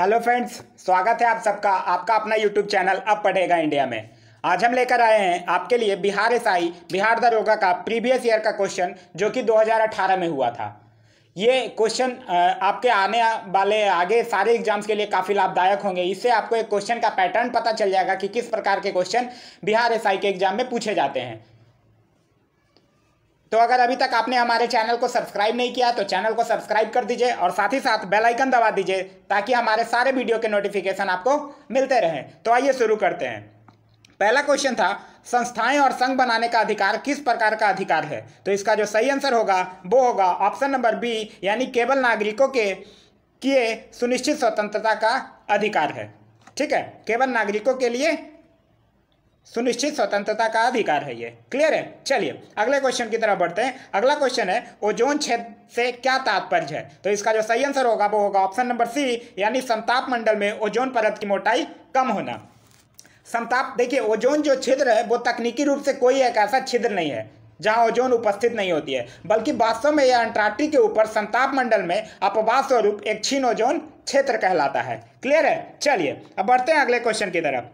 hello friends स्वागत है आप सबका आपका अपना यूट्यूब चैनल अब पढ़ेगा इंडिया में आज हम लेकर आए हैं आपके लिए बिहार आई बिहार दरोगा का प्रीवियस ईयर का क्वेश्चन जो कि 2018 में हुआ था ये क्वेश्चन आपके आने वाले आगे सारे एग्जाम्स के लिए काफ़ी लाभदायक होंगे इससे आपको एक क्वेश्चन का पैटर्न पता चल जाएगा कि किस प्रकार के क्वेश्चन बिहार एस के एग्जाम में पूछे जाते हैं तो अगर अभी तक आपने हमारे चैनल को सब्सक्राइब नहीं किया तो चैनल को सब्सक्राइब कर दीजिए और साथ ही साथ बेल आइकन दबा दीजिए ताकि हमारे सारे वीडियो के नोटिफिकेशन आपको मिलते रहें तो आइए शुरू करते हैं पहला क्वेश्चन था संस्थाएं और संघ बनाने का अधिकार किस प्रकार का अधिकार है तो इसका जो सही आंसर होगा वो होगा ऑप्शन नंबर बी यानी केवल नागरिकों के किए सुनिश्चित स्वतंत्रता का अधिकार है ठीक है केवल नागरिकों के लिए सुनिश्चित स्वतंत्रता का अधिकार है ये क्लियर है चलिए अगले क्वेश्चन की तरफ बढ़ते हैं अगला क्वेश्चन है ओजोन क्षेत्र से क्या तात्पर्य है तो इसका जो सही आंसर होगा वो होगा ऑप्शन नंबर सी यानी संताप मंडल में ओजोन परत की मोटाई कम होना संताप देखिए ओजोन जो छिद्र है वो तकनीकी रूप से कोई एक ऐसा छिद्र नहीं है जहां ओजोन उपस्थित नहीं होती है बल्कि वास्तव में यह अंटार्कटिक के ऊपर संताप मंडल में अपवाद स्वरूप एक छीन ओजोन क्षेत्र कहलाता है क्लियर है चलिए अब बढ़ते हैं अगले क्वेश्चन की तरफ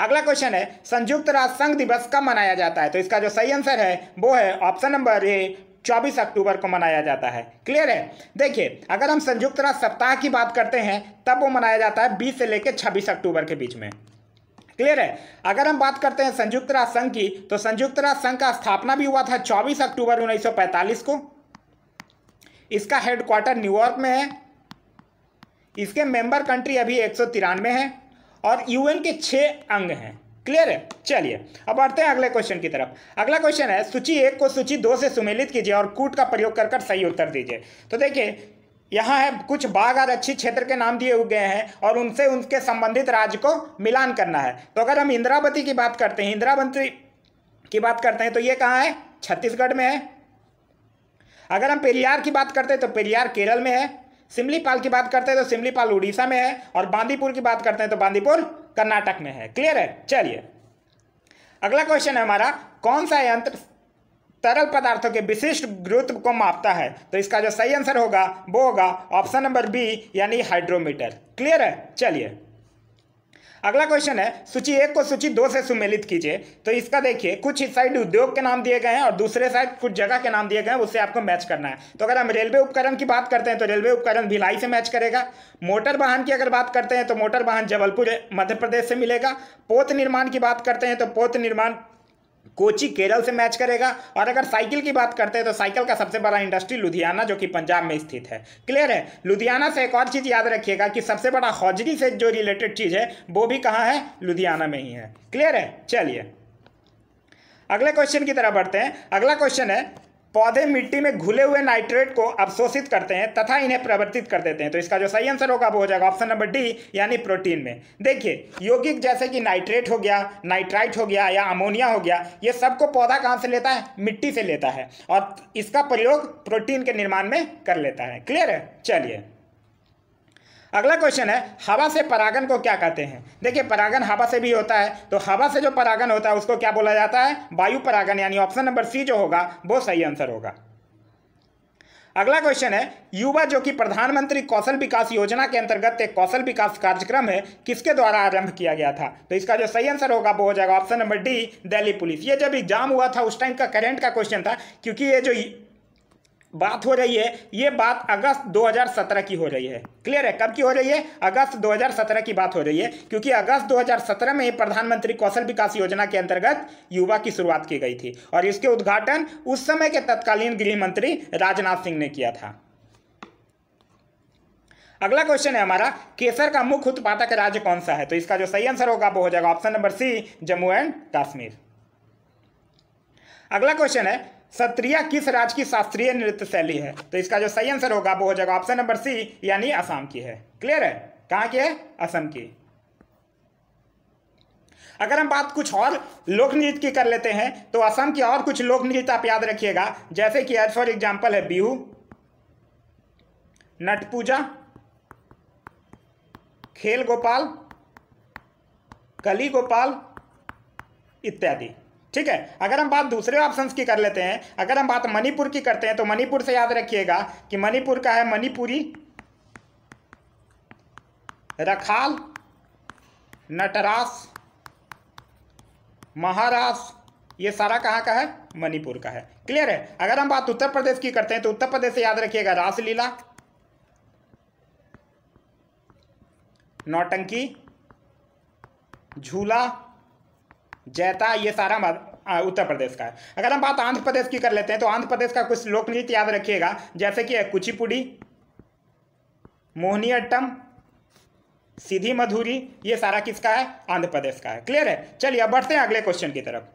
अगला क्वेश्चन है संयुक्त राष्ट्र संघ दिवस कब मनाया जाता है तो इसका जो सही आंसर है वो है ऑप्शन नंबर ए चौबीस अक्टूबर को मनाया जाता है क्लियर है देखिए अगर हम संयुक्त राष्ट्र सप्ताह की बात करते हैं तब वो मनाया जाता है बीस से लेकर छब्बीस अक्टूबर के बीच में क्लियर है अगर हम बात करते हैं संयुक्त राष्ट्र संघ की तो संयुक्त राष्ट्र संघ का स्थापना भी हुआ था 24 अक्टूबर 1945 को इसका हेडक्वार्टर न्यूयॉर्क में है इसके मेंबर कंट्री अभी एक सौ तिरानवे है और यूएन के छह अंग हैं क्लियर है चलिए अब बढ़ते हैं अगले क्वेश्चन की तरफ अगला क्वेश्चन है सूची एक को सूची दो से सुमेलित कीजिए और कूट का प्रयोग कर कर सही उत्तर दीजिए तो देखिए यहाँ है कुछ बाघ अच्छी क्षेत्र के नाम दिए गए हैं और उनसे उनके संबंधित राज्य को मिलान करना है तो अगर हम इंदिरावती की बात करते हैं इंदिरावती की बात करते हैं तो ये कहाँ है छत्तीसगढ़ में है अगर हम पेरियार की बात करते हैं तो पेरियार केरल में है सिमलीपाल की बात करते हैं तो सिमलीपाल उड़ीसा में है और बांदीपुर की बात करते हैं तो बांदीपुर कर्नाटक में है क्लियर है चलिए अगला क्वेश्चन है हमारा कौन सा यंत्र तरल पदार्थों के विशिष्ट गुरुत्व को मापता है तो इसका जो सही आंसर होगा वो होगा ऑप्शन नंबर बी यानी हाइड्रोमीटर क्लियर है चलिए अगला क्वेश्चन है सूची एक को सूची दो से सुमेलित कीजिए तो इसका देखिए कुछ साइड उद्योग के नाम दिए गए हैं और दूसरे साइड कुछ जगह के नाम दिए गए हैं उससे आपको मैच करना है तो अगर हम रेलवे उपकरण की बात करते हैं तो रेलवे उपकरण भिलाई से मैच करेगा मोटर वाहन की अगर बात करते हैं तो मोटर वाहन जबलपुर मध्य प्रदेश से मिलेगा पोत निर्माण की बात करते हैं तो पोत निर्माण कोची केरल से मैच करेगा और अगर साइकिल की बात करते हैं तो साइकिल का सबसे बड़ा इंडस्ट्री लुधियाना जो कि पंजाब में स्थित है क्लियर है लुधियाना से एक और चीज़ याद रखिएगा कि सबसे बड़ा हौजरी से जो रिलेटेड चीज़ है वो भी कहाँ है लुधियाना में ही है क्लियर है चलिए अगले क्वेश्चन की तरह बढ़ते हैं अगला क्वेश्चन है पौधे मिट्टी में घुले हुए नाइट्रेट को अवशोषित करते हैं तथा इन्हें परिवर्तित कर देते हैं तो इसका जो सही आंसर होगा वो हो जाएगा ऑप्शन नंबर डी यानी प्रोटीन में देखिए यौगिक जैसे कि नाइट्रेट हो गया नाइट्राइट हो गया या अमोनिया हो गया ये सबको पौधा कहाँ से लेता है मिट्टी से लेता है और इसका प्रयोग प्रोटीन के निर्माण में कर लेता है क्लियर है चलिए अगला क्वेश्चन है हवा से परागन को क्या कहते हैं देखिए परागन हवा से भी होता है तो हवा से जो परागन होता है उसको क्या बोला जाता है वायु परागन यानी ऑप्शन नंबर सी जो होगा वो सही आंसर होगा अगला क्वेश्चन है युवा जो कि प्रधानमंत्री कौशल विकास योजना के अंतर्गत एक कौशल विकास कार्यक्रम है किसके द्वारा आरंभ किया गया था तो इसका जो सही आंसर होगा वो हो जाएगा option number D Delhi police ये जब एग्जाम हुआ था उस टाइम का करेंट का क्वेश्चन था क्योंकि ये जो बात हो रही है ये बात अगस्त 2017 की हो रही है क्लियर है कब की हो रही है अगस्त 2017 की बात हो रही है क्योंकि अगस्त 2017 में ही प्रधानमंत्री कौशल विकास योजना के अंतर्गत युवा की शुरुआत की गई थी और इसके उद्घाटन उस समय के तत्कालीन गृह मंत्री राजनाथ सिंह ने किया था अगला क्वेश्चन है हमारा केसर का मुख्य उत्पादक राज्य कौन सा है तो इसका जो सही आंसर होगा वो हो जाएगा option number C Jammu and Kashmir अगला क्वेश्चन है सत्रिया किस राज्य की शास्त्रीय नृत्य शैली है तो इसका जो सही आंसर होगा वो हो जाएगा ऑप्शन नंबर सी यानी असम की है क्लियर है कहाँ की है असम की अगर हम बात कुछ और लोक नृत्य की कर लेते हैं तो असम की और कुछ लोक नृत्य आप याद रखिएगा जैसे कि एज फॉर एग्जाम्पल है बिहू नट पूजा खेल गोपाल कली गोपाल इत्यादि ठीक है अगर हम बात दूसरे ऑप्शन की कर लेते हैं अगर हम बात मणिपुर की करते हैं तो मणिपुर से याद रखिएगा कि मणिपुर का है मणिपुरी रखाल नटरास महारास ये सारा कहाँ का है मणिपुर का है क्लियर है अगर हम बात उत्तर प्रदेश की करते हैं तो उत्तर प्रदेश से याद रखिएगा रासलीला नौटंकी झूला जैता ये सारा उत्तर प्रदेश का है अगर हम बात आंध्र प्रदेश की कर लेते हैं तो आंध्र प्रदेश का कुछ नृत्य याद रखिएगा जैसे कि कुचिपुड़ी मोहनी अट्टम सीधी मधुरी ये सारा किसका है आंध्र प्रदेश का है क्लियर है चलिए अब बढ़ते हैं अगले क्वेश्चन की तरफ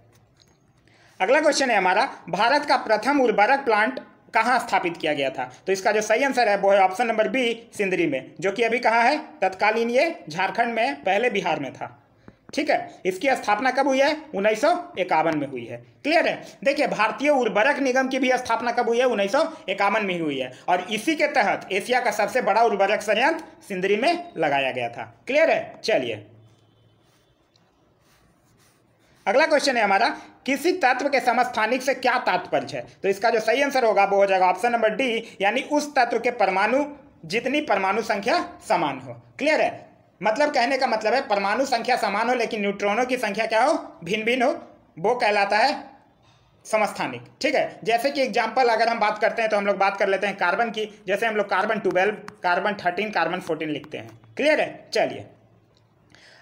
अगला क्वेश्चन है हमारा भारत का प्रथम उर्वरक प्लांट कहाँ स्थापित किया गया था तो इसका जो सही आंसर है वो है ऑप्शन नंबर बी सिंदरी में जो कि अभी कहाँ है तत्कालीन ये झारखंड में पहले बिहार में था ठीक है इसकी स्थापना कब हुई है उन्नीस में हुई है क्लियर है देखिए भारतीय उर्वरक निगम की भी स्थापना कब हुई है उन्नीस में ही हुई है और इसी के तहत एशिया का सबसे बड़ा उर्वरक संयंत्र सिंदरी में लगाया गया था क्लियर है चलिए अगला क्वेश्चन है हमारा किसी तत्व के समस्थानिक से क्या तात्पर्य है तो इसका जो सही आंसर होगा वो हो जाएगा ऑप्शन नंबर डी यानी उस तत्व के परमाणु जितनी परमाणु संख्या समान हो क्लियर है मतलब कहने का मतलब है परमाणु संख्या समान हो लेकिन न्यूट्रॉनों की संख्या क्या हो भिन्न भिन्न हो वो कहलाता है समस्थानिक ठीक है जैसे कि एग्जाम्पल अगर हम बात करते हैं तो हम लोग बात कर लेते हैं कार्बन की जैसे हम लोग carbon twelve carbon thirteen carbon fourteen लिखते हैं क्लियर है चलिए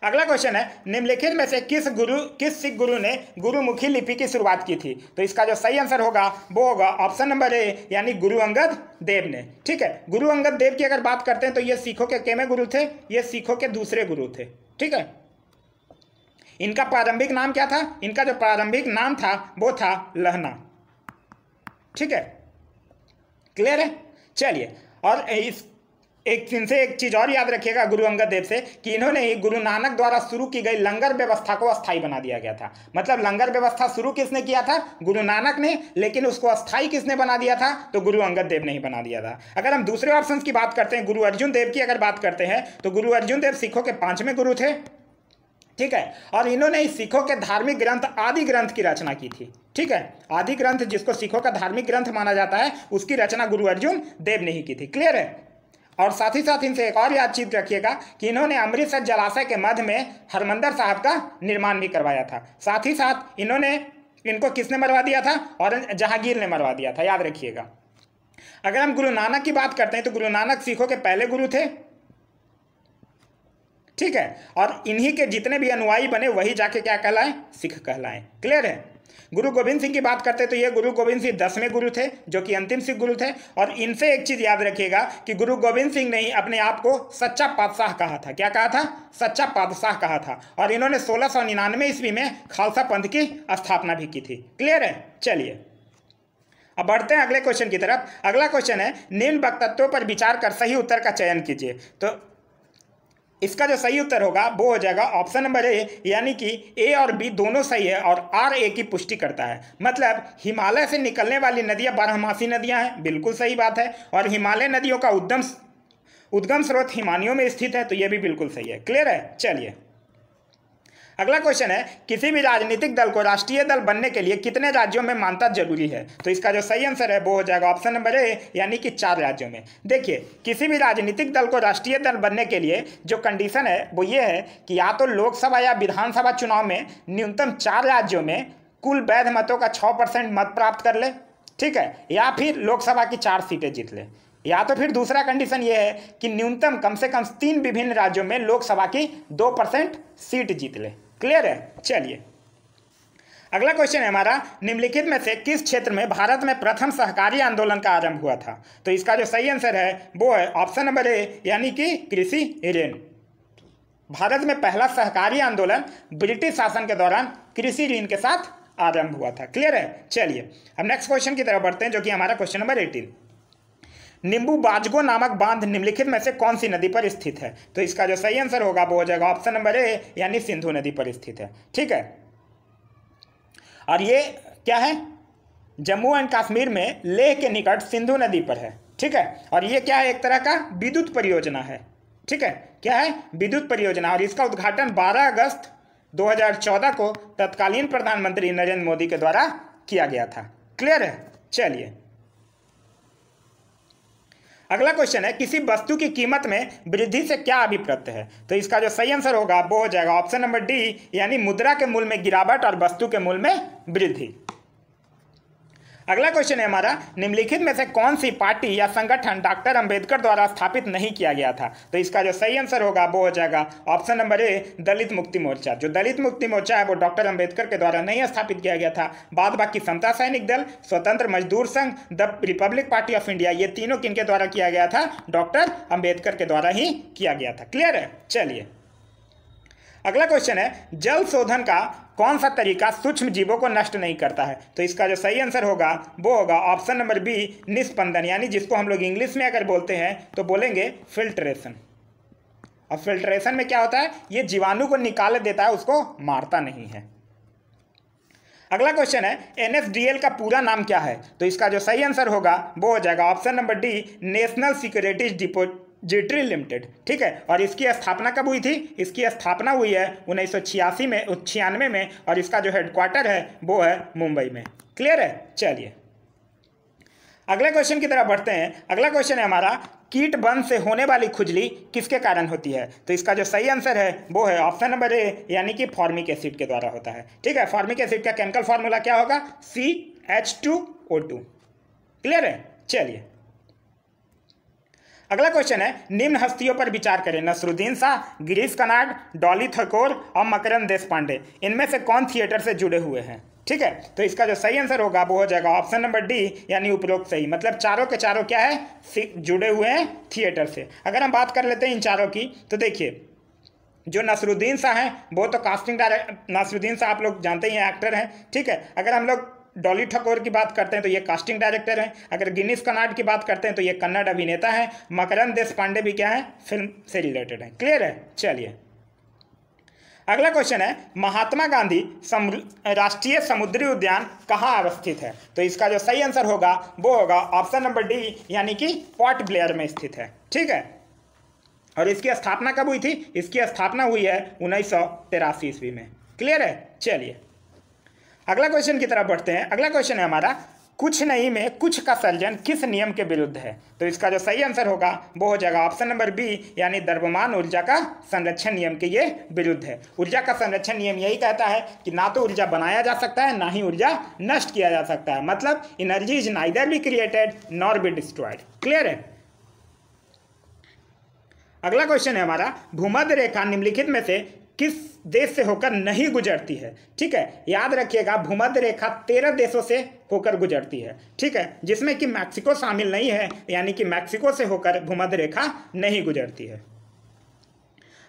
अगला क्वेश्चन है निम्नलिखित में से किस गुरु किस सिख गुरु ने गुरुमुखी लिपि की शुरुआत की थी तो इसका जो सही आंसर होगा वो होगा ऑप्शन नंबर ए यानी गुरु अंगद देव ने ठीक है गुरु अंगद देव की अगर बात करते हैं तो ये सिखों के केमे गुरु थे ये सिखों के दूसरे गुरु थे ठीक है इनका प्रारंभिक नाम क्या था इनका जो प्रारंभिक नाम था वो था लहना ठीक है क्लियर है चलिए और इस एक इनसे एक चीज़ और याद रखिएगा गुरु अंगद देव से कि इन्होंने ही गुरु नानक द्वारा शुरू की गई लंगर व्यवस्था को अस्थाई बना दिया गया था मतलब लंगर व्यवस्था शुरू किसने किया था गुरु नानक ने लेकिन उसको अस्थाई किसने बना दिया था तो गुरु अंगद देव ने ही बना दिया था अगर हम दूसरे ऑप्शन की बात करते हैं गुरु अर्जुन देव की अगर बात करते हैं तो गुरु अर्जुन देव सिखों के पाँचवें गुरु थे ठीक है और इन्होंने ही सिखों के धार्मिक ग्रंथ आदि ग्रंथ की रचना की थी ठीक है आदि ग्रंथ जिसको सिखों का धार्मिक ग्रंथ माना जाता है उसकी रचना गुरु अर्जुन देव ने ही की थी क्लियर है और साथ ही साथ इनसे एक और याद चीज रखिएगा कि इन्होंने अमृतसर जलाशय के मध्य में हरमंदर साहब का निर्माण भी करवाया था साथ ही साथ इन्होंने इनको किसने मरवा दिया था और जहांगीर ने मरवा दिया था याद रखिएगा अगर हम गुरु नानक की बात करते हैं तो गुरु नानक सिखों के पहले गुरु थे ठीक है और इन्हीं के जितने भी अनुयायी बने वही जाके क्या कहलाएं सिख कहलाएं क्लियर है गुरु गोविंद सिंह की बात करते तो ये गुरु गोविंद सिंह दसवें गुरु थे जो कि अंतिम सिख गुरु थे और इनसे एक चीज़ याद रखिएगा कि गुरु गोविंद सिंह ने ही अपने आप को सच्चा पादशाह कहा था क्या कहा था सच्चा पादशाह कहा था और इन्होंने सोलह सौ निन्यानवे ईस्वी में खालसा पंथ की स्थापना भी की थी क्लियर है चलिए अब बढ़ते हैं अगले क्वेश्चन की तरफ अगला क्वेश्चन है निम्न वक्तत्वों पर विचार कर सही उत्तर का चयन कीजिए तो इसका जो सही उत्तर होगा वो हो जाएगा ऑप्शन नंबर ए यानी कि ए और बी दोनों सही है और आर ए की पुष्टि करता है मतलब हिमालय से निकलने वाली नदियाँ बारहमासी नदियाँ हैं बिल्कुल सही बात है और हिमालय नदियों का उद्गम उद्गम स्रोत हिमानियों में स्थित है तो ये भी बिल्कुल सही है क्लियर है चलिए अगला क्वेश्चन है किसी भी राजनीतिक दल को राष्ट्रीय दल बनने के लिए कितने राज्यों में मानता जरूरी है तो इसका जो सही आंसर है वो हो जाएगा ऑप्शन नंबर ए यानी कि चार राज्यों में देखिए किसी भी राजनीतिक दल को राष्ट्रीय दल बनने के लिए जो कंडीशन है वो ये है कि या तो लोकसभा या विधानसभा चुनाव में न्यूनतम चार राज्यों में कुल वैध मतों का छः परसेंट मत प्राप्त कर ले ठीक है या फिर लोकसभा की चार सीटें जीत ले या तो फिर दूसरा कंडीशन ये है कि न्यूनतम कम से कम तीन विभिन्न राज्यों में लोकसभा की दो परसेंट सीट जीत ले क्लियर है चलिए अगला क्वेश्चन है हमारा निम्नलिखित में से किस क्षेत्र में भारत में प्रथम सहकारी आंदोलन का आरंभ हुआ था तो इसका जो सही आंसर है वो है ऑप्शन नंबर ए यानी कि कृषि ऋण भारत में पहला सहकारी आंदोलन ब्रिटिश शासन के दौरान कृषि ऋण के साथ आरंभ हुआ था क्लियर है चलिए अब नेक्स्ट क्वेश्चन की तरफ बढ़ते हैं जो कि हमारा क्वेश्चन नंबर एटीन निम्बू बाजगो नामक बांध निम्नलिखित में से कौन सी नदी पर स्थित है तो इसका जो सही आंसर होगा वो हो जाएगा ऑप्शन नंबर ए यानी सिंधु नदी पर स्थित है ठीक है और ये क्या है जम्मू एंड कश्मीर में लेह के निकट सिंधु नदी पर है ठीक है और ये क्या है एक तरह का विद्युत परियोजना है ठीक है क्या है विद्युत परियोजना और इसका उद्घाटन 12 अगस्त 2014 को तत्कालीन प्रधानमंत्री नरेंद्र मोदी के द्वारा किया गया था क्लियर है चलिए अगला क्वेश्चन है किसी वस्तु की कीमत में वृद्धि से क्या अभिप्रत है तो इसका जो सही आंसर होगा वो हो जाएगा ऑप्शन नंबर डी यानी मुद्रा के मूल में गिरावट और वस्तु के मूल में वृद्धि अगला क्वेश्चन है हमारा निम्नलिखित में से कौन सी पार्टी या संगठन डॉक्टर अंबेडकर द्वारा स्थापित नहीं किया गया था तो इसका जो सही आंसर होगा वो हो जाएगा ऑप्शन नंबर ए दलित मुक्ति मोर्चा जो दलित मुक्ति मोर्चा है वो डॉक्टर अंबेडकर के द्वारा नहीं स्थापित किया गया था बाद बाकी समता सैनिक दल स्वतंत्र मजदूर संघ the republic party of India ये तीनों किन के द्वारा किया गया था डॉक्टर अम्बेडकर के द्वारा ही किया गया था क्लियर है चलिए अगला क्वेश्चन है जल शोधन का कौन सा तरीका सूक्ष्म जीवों को नष्ट नहीं करता है तो इसका जो सही आंसर होगा वो होगा ऑप्शन नंबर बी निष्पंदन यानी जिसको हम लोग इंग्लिश में अगर बोलते हैं तो बोलेंगे फिल्ट्रेशन और फिल्ट्रेशन में क्या होता है ये जीवाणु को निकाल देता है उसको मारता नहीं है अगला क्वेश्चन है एनएसडीएल का पूरा नाम क्या है तो इसका जो सही आंसर होगा वो हो जाएगा option number D national securities depository limited ठीक है और इसकी स्थापना कब हुई थी इसकी स्थापना हुई है उन्नीस में छियानवे में और इसका जो हेडक्वार्टर है वो है मुंबई में क्लियर है चलिए अगले क्वेश्चन की तरफ बढ़ते हैं अगला क्वेश्चन है हमारा कीट बन से होने वाली खुजली किसके कारण होती है तो इसका जो सही आंसर है वो है ऑप्शन नंबर ए यानी कि फॉर्मिक एसिड के द्वारा होता है ठीक है फॉर्मिक एसिड का केमिकल फार्मूला क्या होगा C H two O two clear है चलिए अगला क्वेश्चन है निम्न हस्तियों पर विचार करें नसरुद्दीन शाह गिरीश कनाड डॉली थकोर और मकरंद देशपांडे इनमें से कौन थिएटर से जुड़े हुए हैं ठीक है तो इसका जो सही आंसर होगा वो हो जाएगा ऑप्शन नंबर डी यानी उपरोक्त सही मतलब चारों के चारों क्या है जुड़े हुए हैं थिएटर से अगर हम बात कर लेते हैं इन चारों की तो देखिए जो नसरुद्दीन शाह हैं वो तो कास्टिंग डायरेक्टर नसरुद्दीन शाह आप लोग जानते ही हैं एक्टर हैं ठीक है अगर हम लोग डॉली ठकोर की बात करते हैं तो ये कास्टिंग डायरेक्टर हैं अगर गिनीस कनाड की बात करते हैं तो ये कन्नड़ अभिनेता हैं मकरन देश पांडे भी क्या है फिल्म से रिलेटेड है क्लियर है चलिए अगला क्वेश्चन है महात्मा गांधी सम, राष्ट्रीय समुद्री उद्यान कहाँ अवस्थित है तो इसका जो सही आंसर होगा वो होगा ऑप्शन नंबर डी यानी कि पॉट ब्लेयर में स्थित है ठीक है और इसकी स्थापना कब हुई थी इसकी स्थापना हुई है उन्नीस ईस्वी में क्लियर है चलिए अगला क्वेश्चन की तरफ बढ़ते हैं अगला क्वेश्चन है हमारा कुछ नहीं में कुछ का सर्जन किस नियम के विरुद्ध है तो इसका जो सही आंसर होगा वो हो जाएगा ऑप्शन नंबर बी यानी दर्भमान ऊर्जा का संरक्षण नियम के ये विरुद्ध है ऊर्जा का संरक्षण नियम यही कहता है कि ना तो ऊर्जा बनाया जा सकता है ना ही ऊर्जा नष्ट किया जा सकता है मतलब energy is neither be created nor be destroyed clear है अगला क्वेश्चन है हमारा भूमध्य रेखा निम्नलिखित में से किस देश से होकर नहीं गुजरती है ठीक है याद रखिएगा भूमध्य रेखा तेरह देशों से होकर गुजरती है ठीक है जिसमें कि मैक्सिको शामिल नहीं है यानी कि मैक्सिको से होकर भूमध्य रेखा नहीं गुजरती है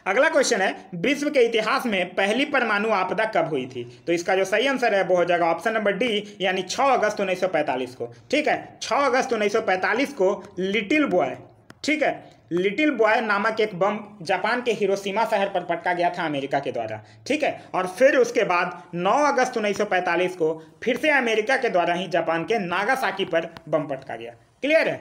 अगला क्वेश्चन है विश्व के इतिहास में पहली परमाणु आपदा कब हुई थी तो इसका जो सही आंसर है वो हो जाएगा ऑप्शन नंबर डी यानी 6 अगस्त 1945 को ठीक है 6 अगस्त 1945 को लिटिल बॉय ठीक है लिटिल बॉय नामक एक बम जापान के हिरोशिमा शहर पर पटका गया था अमेरिका के द्वारा ठीक है और फिर उसके बाद 9 अगस्त 1945 को फिर से अमेरिका के द्वारा ही जापान के नागासाकी पर बम पटका गया क्लियर है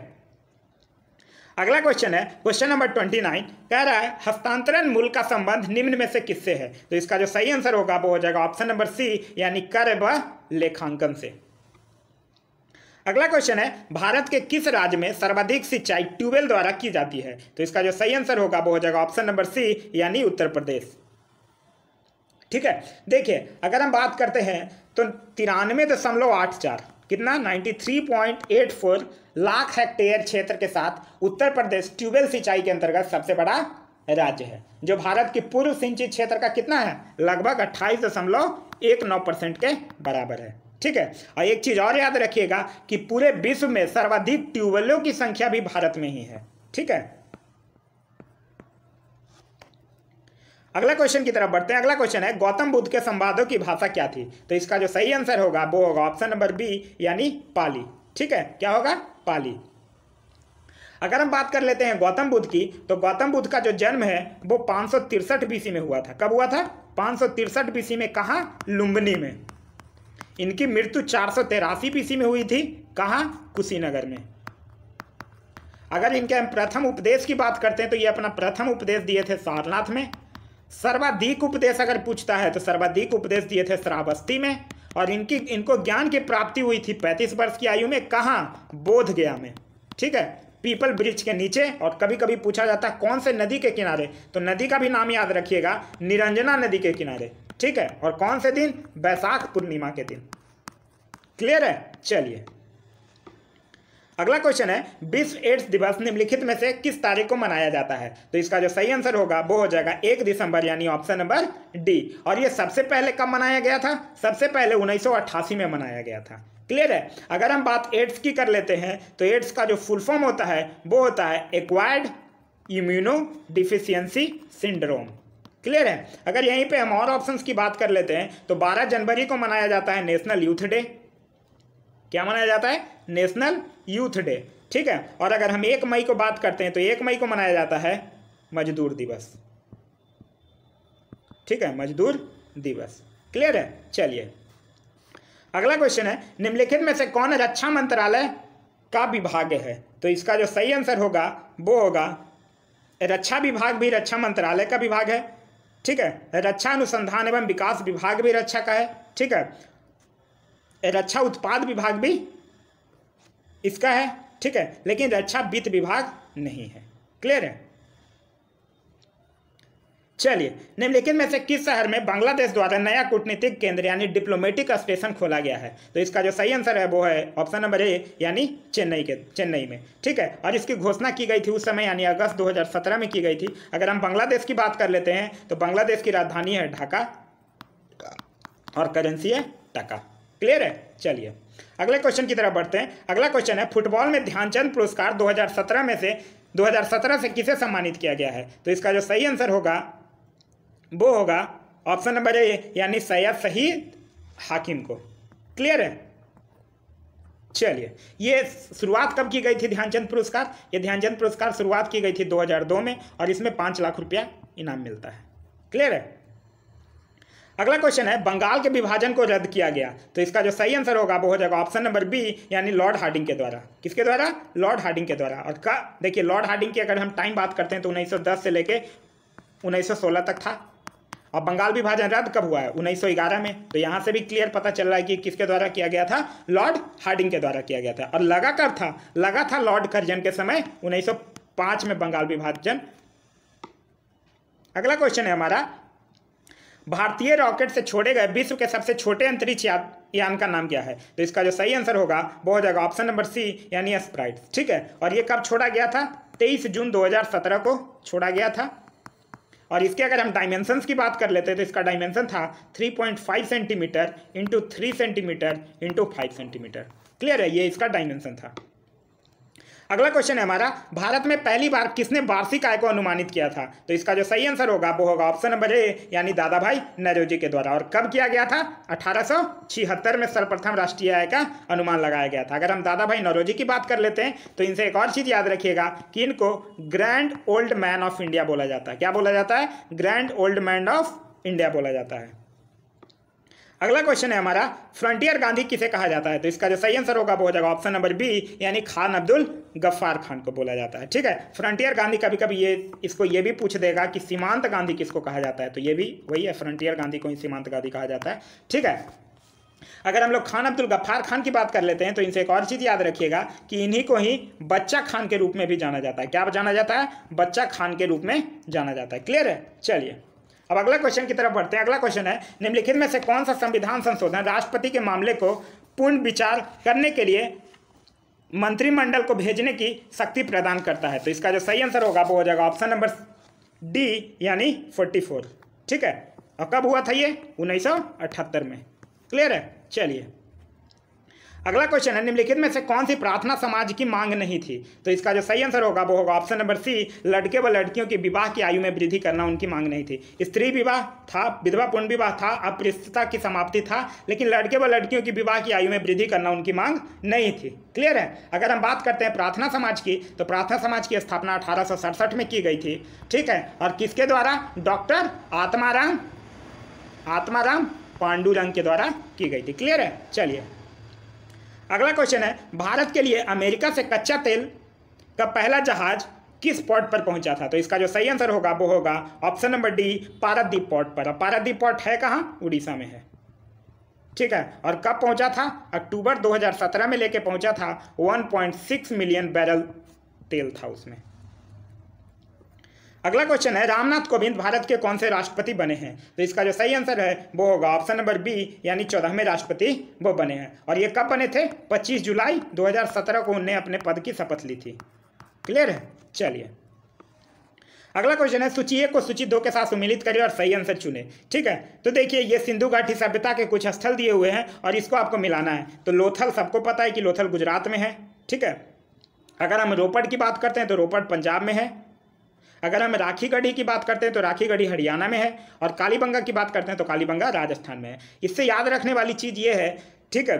अगला क्वेश्चन है क्वेश्चन नंबर ट्वेंटी नाइन कह रहा है हस्तांतरण मूल का संबंध निम्न में से किससे है तो इसका जो सही आंसर होगा वो हो जाएगा ऑप्शन नंबर सी यानी कर व लेखांकन से अगला क्वेश्चन है भारत के किस राज्य में सर्वाधिक सिंचाई ट्यूबवेल द्वारा की जाती है तो इसका जो सही आंसर होगा वो हो जाएगा ऑप्शन नंबर सी यानी उत्तर प्रदेश ठीक है देखिए अगर हम बात करते हैं तो तिरानवे दशमलव आठ चार कितना 93.84 लाख हेक्टेयर क्षेत्र के साथ उत्तर प्रदेश ट्यूबवेल सिंचाई के अंतर्गत सबसे बड़ा राज्य है जो भारत के पूर्व सिंचित क्षेत्र का कितना है लगभग अट्ठाईस दशमलव एक नौ परसेंट के बराबर है ठीक है और एक चीज़ और याद रखिएगा कि पूरे विश्व में सर्वाधिक ट्यूबवेलों की संख्या भी भारत में ही है ठीक है अगला क्वेश्चन की तरफ बढ़ते हैं अगला क्वेश्चन है गौतम बुद्ध के संवादों की भाषा क्या थी तो इसका जो सही आंसर होगा वो होगा ऑप्शन नंबर बी यानी पाली ठीक है क्या होगा पाली अगर हम बात कर लेते हैं गौतम बुद्ध की तो गौतम बुद्ध का जो जन्म है वो पाँच सौ बीसी में हुआ था कब हुआ था पाँच सौ बीसी में कहा लुम्बनी में इनकी मृत्यु चार सौ तेरासी पीसी में हुई थी कहाँ कुशीनगर में अगर इनके हम प्रथम उपदेश की बात करते हैं तो ये अपना प्रथम उपदेश दिए थे सारनाथ में सर्वाधिक उपदेश अगर पूछता है तो सर्वाधिक उपदेश दिए थे श्रावस्ती में और इनकी इनको ज्ञान की प्राप्ति हुई थी पैंतीस वर्ष की आयु में कहाँ बोध गया में ठीक है पीपल ब्रिज के नीचे और कभी कभी पूछा जाता है कौन से नदी के किनारे तो नदी का भी नाम याद रखिएगा निरंजना नदी के किनारे ठीक है और कौन से दिन बैसाख पूर्णिमा के दिन क्लियर है चलिए अगला क्वेश्चन है विश्व एड्स दिवस निम्नलिखित में से किस तारीख को मनाया जाता है तो इसका जो सही आंसर होगा वो हो जाएगा एक दिसंबर यानी ऑप्शन नंबर डी और ये सबसे पहले कब मनाया गया था सबसे पहले 1988 में मनाया गया था क्लियर है अगर हम बात एड्स की कर लेते हैं तो एड्स का जो फुल फॉर्म होता है वो होता है acquired immunodeficiency syndrome clear है अगर यहीं पे हम और ऑप्शंस की बात कर लेते हैं तो 12 जनवरी को मनाया जाता है नेशनल यूथ डे क्या मनाया जाता है नेशनल यूथ डे ठीक है और अगर हम एक मई को बात करते हैं तो एक मई को मनाया जाता है मजदूर दिवस ठीक है मजदूर दिवस क्लियर है चलिए अगला क्वेश्चन है निम्नलिखित में से कौन रक्षा मंत्रालय का विभाग है तो इसका जो सही आंसर होगा वो होगा रक्षा विभाग भी रक्षा मंत्रालय का विभाग है ठीक है रक्षा अनुसंधान एवं विकास विभाग भी रक्षा का है ठीक है रक्षा उत्पाद विभाग भी इसका है ठीक है लेकिन रक्षा वित्त विभाग नहीं है क्लियर है चलिए निम्नलिखित में से किस शहर में बांग्लादेश द्वारा नया कूटनीतिक केंद्र यानी डिप्लोमेटिक स्टेशन खोला गया है तो इसका जो सही आंसर है वो है ऑप्शन नंबर ए यानी चेन्नई के चेन्नई में ठीक है और इसकी घोषणा की गई थी उस समय यानी अगस्त 2017 में की गई थी अगर हम बांग्लादेश की बात कर लेते हैं तो बांग्लादेश की राजधानी है ढाका और करेंसी है टका क्लियर है चलिए अगले क्वेश्चन की तरफ बढ़ते हैं अगला क्वेश्चन है फुटबॉल में ध्यानचंद पुरस्कार दो में से 2017 से किसे सम्मानित किया गया है तो इसका जो सही आंसर होगा वो होगा ऑप्शन नंबर ए यानी सैयद सही हाकिम को क्लियर है चलिए ये शुरुआत कब की गई थी ध्यानचंद पुरस्कार ये ध्यानचंद पुरस्कार शुरुआत की गई थी 2002 में और इसमें पांच लाख रुपया इनाम मिलता है क्लियर है अगला क्वेश्चन है बंगाल के विभाजन को रद्द किया गया तो इसका जो सही आंसर होगा वो हो जाएगा ऑप्शन नंबर बी यानी लॉर्ड हार्डिंग के द्वारा किसके द्वारा लॉर्ड हार्डिंग के द्वारा और क्या देखिए लॉर्ड हार्डिंग की अगर हम टाइम बात करते हैं तो उन्नीस से लेके 1916 तक था और बंगाल विभाजन रद्द कब हुआ है उन्नीस में तो यहाँ से भी क्लियर पता चल रहा है कि किसके द्वारा किया गया था लॉर्ड हार्डिंग के द्वारा किया गया था और लगा कर था लगा था लॉर्ड कर्जन के समय उन्नीस में बंगाल विभाजन अगला क्वेश्चन है हमारा भारतीय रॉकेट से छोड़े गए विश्व के सबसे छोटे अंतरिक्ष यान का नाम क्या है तो इसका जो सही आंसर होगा वो हो जाएगा ऑप्शन नंबर सी यानी स्प्राइट ठीक है और ये कब छोड़ा गया था 23 जून 2017 को छोड़ा गया था और इसके अगर हम डायमेंशन की बात कर लेते हैं तो इसका डायमेंशन था 3.5 centimetre into three centimetre into five centimetre clear है ये इसका डायमेंशन था अगला क्वेश्चन है हमारा भारत में पहली बार किसने वार्षिक आय को अनुमानित किया था तो इसका जो सही आंसर होगा वो होगा ऑप्शन नंबर ए यानी दादा भाई नरोजी के द्वारा और कब किया गया था अठारह में सर्वप्रथम राष्ट्रीय आय का अनुमान लगाया गया था अगर हम दादा भाई नरोजी की बात कर लेते हैं तो इनसे एक और चीज़ याद रखिएगा कि इनको grand old man of India बोला जाता है क्या बोला जाता है grand old man of India बोला जाता है अगला क्वेश्चन है हमारा फ्रंटियर गांधी किसे कहा जाता है तो इसका जो सही आंसर होगा वो हो जाएगा ऑप्शन नंबर बी यानी खान अब्दुल गफ्फार खान को बोला जाता है ठीक है फ्रंटियर गांधी कभी कभी ये इसको ये भी पूछ देगा कि सीमांत गांधी किसको कहा जाता है तो ये भी वही है फ्रंटियर गांधी को ही सीमांत गांधी कहा जाता है ठीक है अगर हम लोग खान अब्दुल गफ्फार खान की बात कर लेते हैं तो इनसे एक और चीज़ याद रखिएगा कि इन्हीं को ही बच्चा खान के रूप में भी जाना जाता है क्या जाना जाता है बच्चा खान के रूप में जाना जाता है क्लियर है चलिए अब अगला क्वेश्चन की तरफ बढ़ते हैं अगला क्वेश्चन है निम्नलिखित में से कौन सा संविधान संशोधन राष्ट्रपति के मामले को पूर्ण विचार करने के लिए मंत्रिमंडल को भेजने की शक्ति प्रदान करता है तो इसका जो सही आंसर होगा वो हो जाएगा ऑप्शन नंबर डी यानी फोर्टी ठीक है और कब हुआ था ये उन्नीस में क्लियर है चलिए अगला क्वेश्चन है निम्नलिखित में से कौन सी प्रार्थना समाज की मांग नहीं थी तो इसका जो सही आंसर होगा वो होगा ऑप्शन नंबर सी लड़के व लड़कियों की विवाह की आयु में वृद्धि करना उनकी मांग नहीं थी स्त्री विवाह था विधवा पूर्ण विवाह था अपृष्ठता की समाप्ति था लेकिन लड़के व लड़कियों की विवाह की आयु में वृद्धि करना उनकी मांग नहीं थी क्लियर है अगर हम बात करते हैं प्रार्थना समाज की तो प्रार्थना समाज की स्थापना अठारह में की गई थी ठीक है और किसके द्वारा डॉक्टर आत्माराम आत्माराम पांडुरंग के द्वारा की गई थी क्लियर है चलिए अगला क्वेश्चन है भारत के लिए अमेरिका से कच्चा तेल का पहला जहाज किस पोर्ट पर पहुंचा था तो इसका जो सही आंसर होगा वो होगा option number D Paradip port पर और पारादीप पोर्ट है कहाँ उड़ीसा में है ठीक है और कब पहुंचा था अक्टूबर 2017 में लेके पहुंचा था 1.6 मिलियन बैरल तेल था उसमें अगला क्वेश्चन है रामनाथ कोविंद भारत के कौन से राष्ट्रपति बने हैं तो इसका जो सही आंसर है वो होगा ऑप्शन नंबर बी यानी चौदहवें राष्ट्रपति वो बने हैं और ये कब बने थे 25 जुलाई 2017 को उनने अपने पद की शपथ ली थी क्लियर है चलिए अगला क्वेश्चन है सूची एक को सूची दो के साथ सम्मिलित करें और सही आंसर चुने ठीक है तो देखिए ये सिंधु घाटी सभ्यता के कुछ स्थल दिए हुए हैं और इसको आपको मिलाना है तो लोथल सबको पता है कि लोथल गुजरात में है ठीक है अगर हम रोपड़ की बात करते हैं तो रोपड़ पंजाब में है अगर हम राखी गढ़ी की बात करते हैं तो राखी गढ़ी हरियाणा में है और कालीबंगा की बात करते हैं तो कालीबंगा राजस्थान में है इससे याद रखने वाली चीज़ ये है ठीक है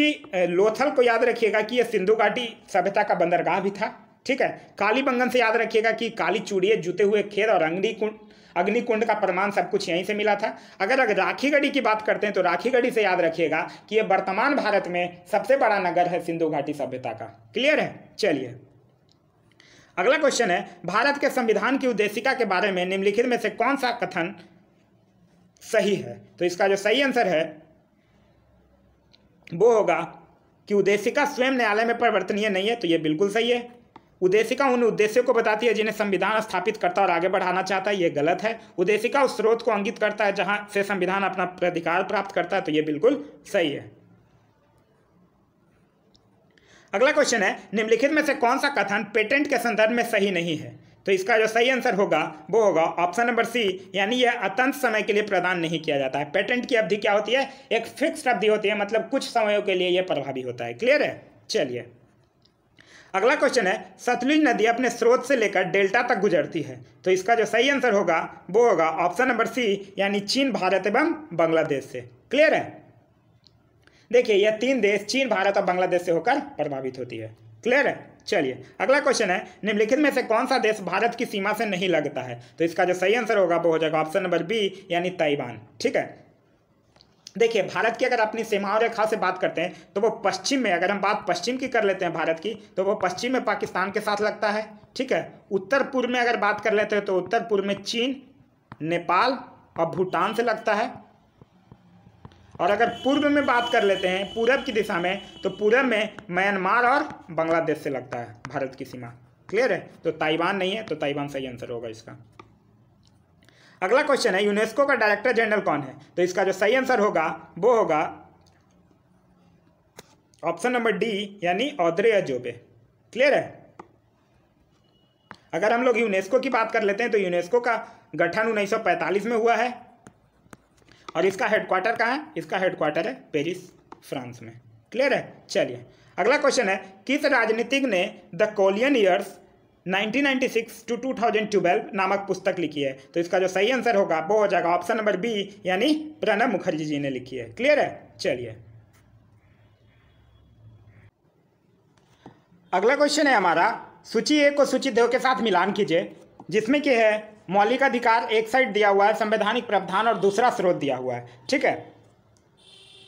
कि लोथल को याद रखिएगा कि यह सिंधु घाटी सभ्यता का बंदरगाह भी था ठीक है कालीबंगन से याद रखिएगा कि काली चूड़िए जुते हुए खेत और कुंड अग्निकुंड का प्रमाण सब कुछ यहीं से मिला था अगर अगर राखीगढ़ी की बात करते हैं तो राखीगढ़ी से याद रखिएगा कि यह वर्तमान भारत में सबसे बड़ा नगर है सिंधु घाटी सभ्यता का क्लियर है चलिए अगला क्वेश्चन है भारत के संविधान की उद्देशिका के बारे में निम्नलिखित में से कौन सा कथन सही है तो इसका जो सही आंसर है वो होगा कि उद्देशिका स्वयं न्यायालय में परिवर्तनीय नहीं है तो ये बिल्कुल सही है उद्देशिका उन उद्देश्यों को बताती है जिन्हें संविधान स्थापित करता और आगे बढ़ाना चाहता है ये गलत है उद्देशिका उस स्रोत को अंगित करता है जहाँ से संविधान अपना प्राधिकार प्राप्त करता है तो ये बिल्कुल सही है अगला क्वेश्चन है निम्नलिखित में से कौन सा कथन पेटेंट के संदर्भ में सही नहीं है तो इसका जो सही आंसर होगा वो होगा ऑप्शन नंबर सी यानी यह अतंत समय के लिए प्रदान नहीं किया जाता है पेटेंट की अवधि क्या होती है एक फिक्स्ड अवधि होती है मतलब कुछ समयों के लिए यह प्रभावी होता है क्लियर है चलिए अगला क्वेश्चन है सतलुज नदी अपने स्रोत से लेकर डेल्टा तक गुजरती है तो इसका जो सही आंसर होगा वो होगा ऑप्शन नंबर सी यानी चीन भारत एवं बांग्लादेश से क्लियर है देखिए यह तीन देश चीन भारत और बांग्लादेश से होकर प्रभावित होती है क्लियर है चलिए अगला क्वेश्चन है निम्नलिखित में से कौन सा देश भारत की सीमा से नहीं लगता है तो इसका जो सही आंसर होगा वो हो जाएगा ऑप्शन नंबर बी यानी ताइवान ठीक है देखिए भारत की अगर अपनी सीमाओं रेखा से बात करते हैं तो वो पश्चिम में अगर हम बात पश्चिम की कर लेते हैं भारत की तो वो पश्चिम में पाकिस्तान के साथ लगता है ठीक है उत्तर पूर्व में अगर बात कर लेते हैं तो उत्तर पूर्व में चीन नेपाल और भूटान से लगता है और अगर पूर्व में बात कर लेते हैं पूरब की दिशा में तो पूरब में म्यांमार और बांग्लादेश से लगता है भारत की सीमा क्लियर है तो ताइवान नहीं है तो ताइवान सही आंसर होगा इसका अगला क्वेश्चन है यूनेस्को का डायरेक्टर जनरल कौन है तो इसका जो सही आंसर होगा वो होगा ऑप्शन नंबर डी यानी औद्रे अजोबे क्लियर है अगर हम लोग यूनेस्को की बात कर लेते हैं तो यूनेस्को का गठन 1945 में हुआ है और इसका हेडक्वार्टर कहाँ है इसका हेडक्वार्टर है पेरिस फ्रांस में क्लियर है चलिए अगला क्वेश्चन है किस राजनीतिक ने द कोलियन ईयर्स 1996 टू 2012 नामक पुस्तक लिखी है तो इसका जो सही आंसर होगा वो हो जाएगा ऑप्शन नंबर बी यानी प्रणब मुखर्जी जी ने लिखी है क्लियर है चलिए अगला क्वेश्चन है हमारा सूची एक को सूची दो के साथ मिलान कीजिए जिसमें कि है मौलिक अधिकार एक साइड दिया हुआ है संवैधानिक प्रावधान और दूसरा स्रोत दिया हुआ है ठीक है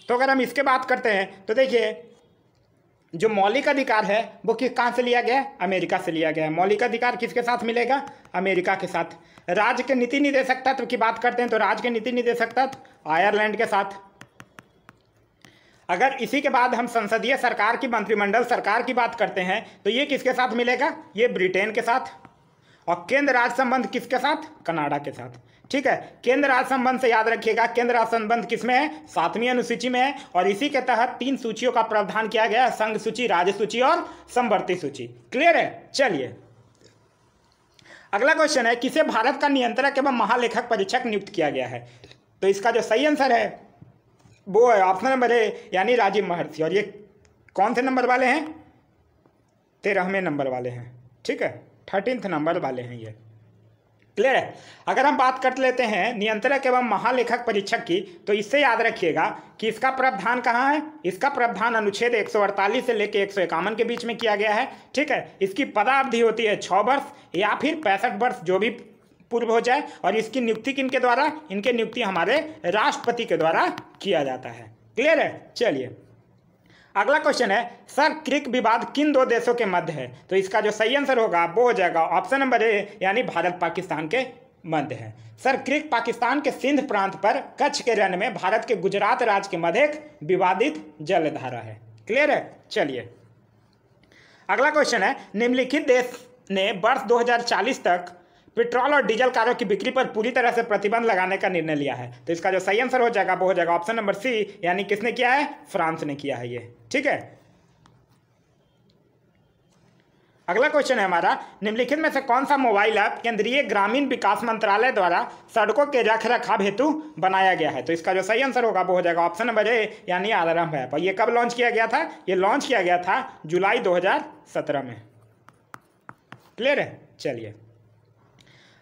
तो अगर हम इसके बात करते हैं तो देखिए जो मौलिक अधिकार है वो किस कहाँ से लिया गया है अमेरिका से लिया गया है मौलिक अधिकार किसके साथ मिलेगा अमेरिका के साथ राज्य के नीति निदेशक तत्व की बात करते हैं तो राज्य के नीति निदेशक तत्व आयरलैंड के साथ अगर इसी के बाद हम संसदीय सरकार की मंत्रिमंडल सरकार की बात करते हैं तो ये किसके साथ मिलेगा ये ब्रिटेन के साथ और केंद्र राज्य संबंध किसके साथ कनाडा के साथ ठीक है केंद्र राज्य संबंध से याद रखिएगा केंद्र राज्य संबंध किसमें है सातवीं अनुसूची में है और इसी के तहत तीन सूचियों का प्रावधान किया गया है संघ सूची राज्य सूची और संवर्ती सूची क्लियर है चलिए अगला क्वेश्चन है किसे भारत का नियंत्रक एवं महालेखक परीक्षक नियुक्त किया गया है तो इसका जो सही आंसर है वो है ऑप्शन नंबर है यानी राजीव महर्षि और ये कौन से नंबर वाले हैं तेरहवें नंबर वाले हैं ठीक है थर्टींथ नंबर वाले हैं ये क्लियर है अगर हम बात कर लेते हैं नियंत्रक एवं महालेखक परीक्षक की तो इससे याद रखिएगा कि इसका प्रावधान कहाँ है इसका प्रावधान अनुच्छेद 148 से लेकर एक के बीच में किया गया है ठीक है इसकी पदावधि होती है छः वर्ष या फिर पैंसठ वर्ष जो भी पूर्व हो जाए और इसकी नियुक्ति किन के द्वारा इनके नियुक्ति हमारे राष्ट्रपति के द्वारा किया जाता है क्लियर है चलिए अगला क्वेश्चन है सर क्रिक विवाद किन दो देशों के मध्य है तो इसका जो सही आंसर होगा वो हो जाएगा ऑप्शन नंबर ए यानी भारत पाकिस्तान के मध्य है सर क्रिक पाकिस्तान के सिंध प्रांत पर कच्छ के रन में भारत के गुजरात राज्य के मध्य एक विवादित जलधारा है क्लियर है चलिए अगला क्वेश्चन है निम्नलिखित देश ने वर्ष 2040 तक पेट्रोल और डीजल कारों की बिक्री पर पूरी तरह से प्रतिबंध लगाने का निर्णय लिया है तो इसका जो सही आंसर हो जाएगा वो हो जाएगा ऑप्शन नंबर सी यानी किसने किया है फ्रांस ने किया है ये ठीक है अगला क्वेश्चन है हमारा निम्नलिखित में से कौन सा मोबाइल ऐप केंद्रीय ग्रामीण विकास मंत्रालय द्वारा सड़कों के रख रखाव हेतु बनाया गया है तो इसका जो सही आंसर होगा वो हो जाएगा ऑप्शन नंबर ए यानी आलाराम ऐप और ये कब लॉन्च किया गया था ये लॉन्च किया गया था जुलाई 2017 में क्लियर है चलिए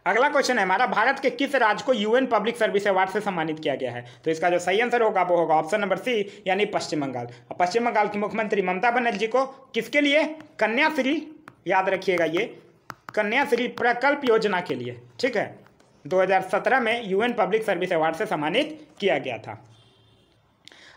अगला क्वेश्चन है हमारा भारत के किस राज्य को यूएन पब्लिक सर्विस अवार्ड से सम्मानित किया गया है तो इसका जो सही आंसर होगा वो होगा ऑप्शन नंबर सी यानी पश्चिम बंगाल पश्चिम बंगाल की मुख्यमंत्री ममता बनर्जी को किसके लिए कन्याश्री याद रखिएगा ये कन्याश्री प्रकल्प योजना के लिए ठीक है 2017 में यूएन पब्लिक सर्विस अवार्ड से सम्मानित किया गया था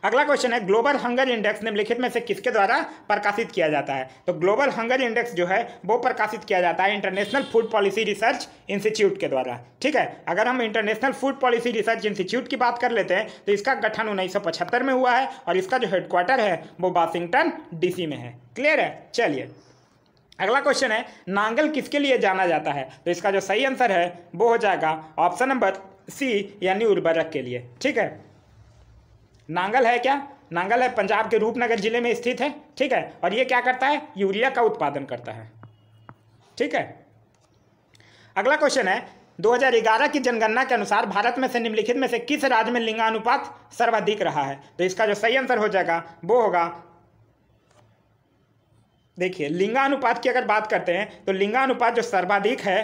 अगला क्वेश्चन है ग्लोबल हंगर इंडेक्स निम्नलिखित में से किसके द्वारा प्रकाशित किया जाता है तो ग्लोबल हंगर इंडेक्स जो है वो प्रकाशित किया जाता है international food policy research institute के द्वारा ठीक है अगर हम international food policy research institute की बात कर लेते हैं तो इसका गठन उन्नीस में हुआ है और इसका जो हेडक्वार्टर है वो वाशिंगटन डीसी में है क्लियर है चलिए अगला क्वेश्चन है नांगल किसके लिए जाना जाता है तो इसका जो सही आंसर है वो हो जाएगा ऑप्शन नंबर सी यानी उर्वरक के लिए ठीक है नांगल है क्या नांगल है पंजाब के रूपनगर जिले में स्थित है ठीक है और ये क्या करता है यूरिया का उत्पादन करता है ठीक है अगला क्वेश्चन है 2011 की जनगणना के अनुसार भारत में से निम्नलिखित में से किस राज्य में लिंगानुपात सर्वाधिक रहा है तो इसका जो सही आंसर हो जाएगा वो होगा देखिए लिंगानुपात की अगर बात करते हैं तो लिंगानुपात जो सर्वाधिक है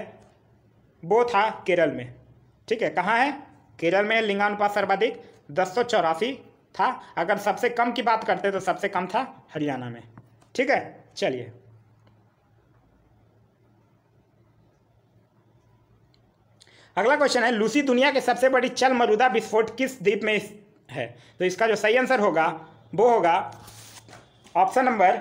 वो था केरल में ठीक है कहाँ है केरल में लिंगानुपात सर्वाधिक दस सौ चौरासी था अगर सबसे कम की बात करते तो सबसे कम था हरियाणा में ठीक है चलिए अगला क्वेश्चन है लूसी दुनिया के सबसे बड़ी चल मरूदा विस्फोट किस द्वीप में है तो इसका जो सही आंसर होगा वो होगा ऑप्शन नंबर